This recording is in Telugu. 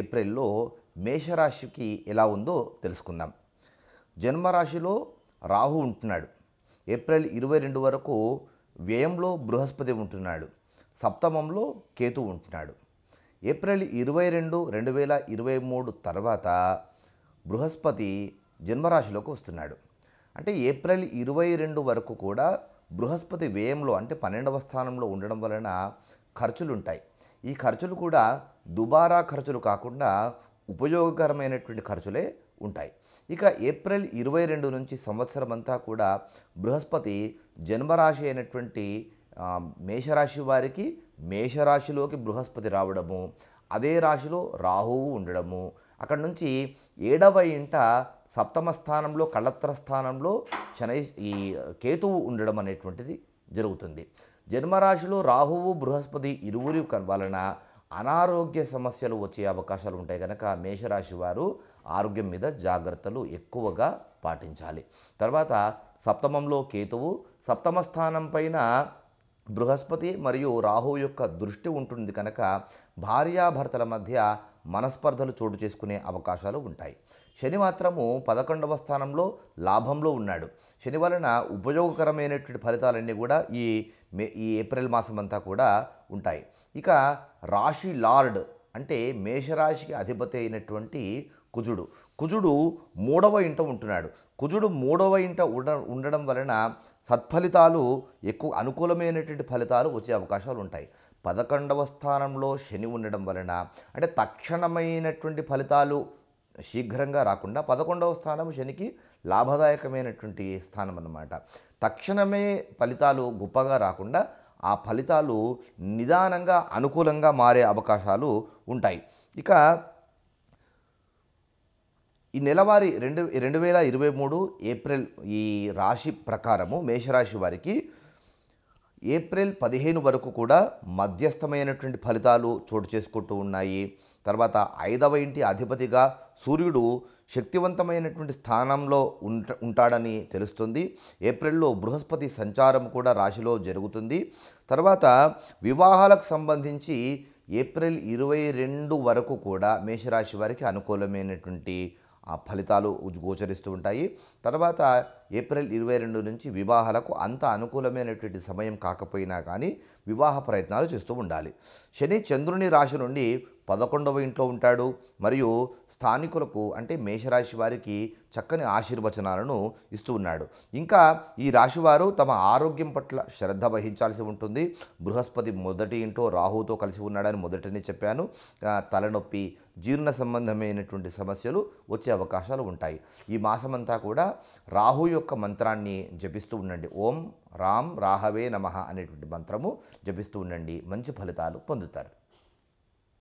ఏప్రిల్లో మేషరాశికి ఎలా ఉందో తెలుసుకుందాం జన్మరాశిలో రాహు ఉంటున్నాడు ఏప్రిల్ ఇరవై రెండు వరకు వ్యయంలో బృహస్పతి ఉంటున్నాడు సప్తమంలో కేతు ఉంటున్నాడు ఏప్రిల్ ఇరవై రెండు రెండు వేల ఇరవై మూడు తర్వాత బృహస్పతి జన్మరాశిలోకి వస్తున్నాడు అంటే ఏప్రిల్ ఇరవై రెండు వరకు కూడా బృహస్పతి వ్యయంలో అంటే పన్నెండవ స్థానంలో ఉండడం వలన ఖర్చులు ఉంటాయి ఈ ఖర్చులు కూడా దుబారా ఖర్చులు కాకుండా ఉపయోగకరమైనటువంటి ఖర్చులే ఉంటాయి ఇక ఏప్రిల్ ఇరవై రెండు నుంచి సంవత్సరం అంతా కూడా బృహస్పతి జన్మరాశి అయినటువంటి మేషరాశి వారికి మేషరాశిలోకి బృహస్పతి రావడము అదే రాశిలో రాహువు ఉండడము అక్కడ నుంచి ఏడవ ఇంట సప్తమ స్థానంలో కళ్ళత్ర స్థానంలో శనై ఈ కేతువు ఉండడం అనేటువంటిది జరుగుతుంది జన్మరాశిలో రాహువు బృహస్పతి ఇరువురి వలన అనారోగ్య సమస్యలు వచ్చే అవకాశాలు ఉంటాయి కనుక మేషరాశి వారు ఆరోగ్యం మీద జాగ్రత్తలు ఎక్కువగా పాటించాలి తర్వాత సప్తమంలో కేతువు సప్తమ స్థానం పైన బృహస్పతి మరియు రాహువు యొక్క దృష్టి ఉంటుంది కనుక భార్యాభర్తల మధ్య మనస్పర్ధలు చోటు చేసుకునే అవకాశాలు ఉంటాయి శని మాత్రము పదకొండవ స్థానంలో లాభంలో ఉన్నాడు శని వలన ఉపయోగకరమైనటువంటి ఫలితాలన్నీ కూడా ఈ మే ఈ ఏప్రిల్ మాసం అంతా కూడా ఉంటాయి ఇక రాశి లార్డ్ అంటే మేషరాశికి అధిపతి అయినటువంటి కుజుడు కుజుడు మూడవ ఇంట ఉంటున్నాడు కుజుడు మూడవ ఇంట ఉండ ఉండడం వలన సత్ఫలితాలు ఎక్కువ అనుకూలమైనటువంటి ఫలితాలు వచ్చే అవకాశాలు ఉంటాయి పదకొండవ స్థానంలో శని ఉండడం వలన అంటే తక్షణమైనటువంటి ఫలితాలు శీఘ్రంగా రాకుండా పదకొండవ స్థానం శనికి లాభదాయకమైనటువంటి స్థానం అన్నమాట తక్షణమే ఫలితాలు గొప్పగా రాకుండా ఆ ఫలితాలు నిదానంగా అనుకూలంగా మారే అవకాశాలు ఉంటాయి ఇక ఈ నెలవారి రెండు రెండు వేల ఇరవై మూడు ఏప్రిల్ ఈ రాశి ప్రకారము మేషరాశి వారికి ఏప్రిల్ పదిహేను వరకు కూడా మధ్యస్థమైనటువంటి ఫలితాలు చోటు చేసుకుంటూ ఉన్నాయి తర్వాత ఐదవ ఇంటి అధిపతిగా సూర్యుడు శక్తివంతమైనటువంటి స్థానంలో ఉంట ఉంటాడని తెలుస్తుంది ఏప్రిల్లో బృహస్పతి సంచారం కూడా రాశిలో జరుగుతుంది తర్వాత వివాహాలకు సంబంధించి ఏప్రిల్ ఇరవై రెండు వరకు కూడా మేషరాశి వారికి అనుకూలమైనటువంటి ఆ ఫలితాలు గోచరిస్తూ ఉంటాయి తర్వాత ఏప్రిల్ ఇరవై రెండు నుంచి వివాహాలకు అంత అనుకూలమైనటువంటి సమయం కాకపోయినా కానీ వివాహ ప్రయత్నాలు చేస్తూ ఉండాలి శని చంద్రుని రాశి నుండి పదకొండవ ఇంట్లో ఉంటాడు మరియు స్థానికులకు అంటే మేషరాశి వారికి చక్కని ఆశీర్వచనాలను ఇస్తూ ఉన్నాడు ఇంకా ఈ రాశివారు తమ ఆరోగ్యం పట్ల శ్రద్ధ వహించాల్సి ఉంటుంది బృహస్పతి మొదటి ఇంట్లో రాహుతో కలిసి ఉన్నాడని మొదటనే చెప్పాను తలనొప్పి జీర్ణ సంబంధమైనటువంటి సమస్యలు వచ్చే అవకాశాలు ఉంటాయి ఈ మాసమంతా కూడా రాహు యొక్క మంత్రాన్ని జపిస్తూ ఉండండి ఓం రామ్ రాహవే నమ అనేటువంటి మంత్రము జపిస్తూ ఉండండి మంచి ఫలితాలు పొందుతారు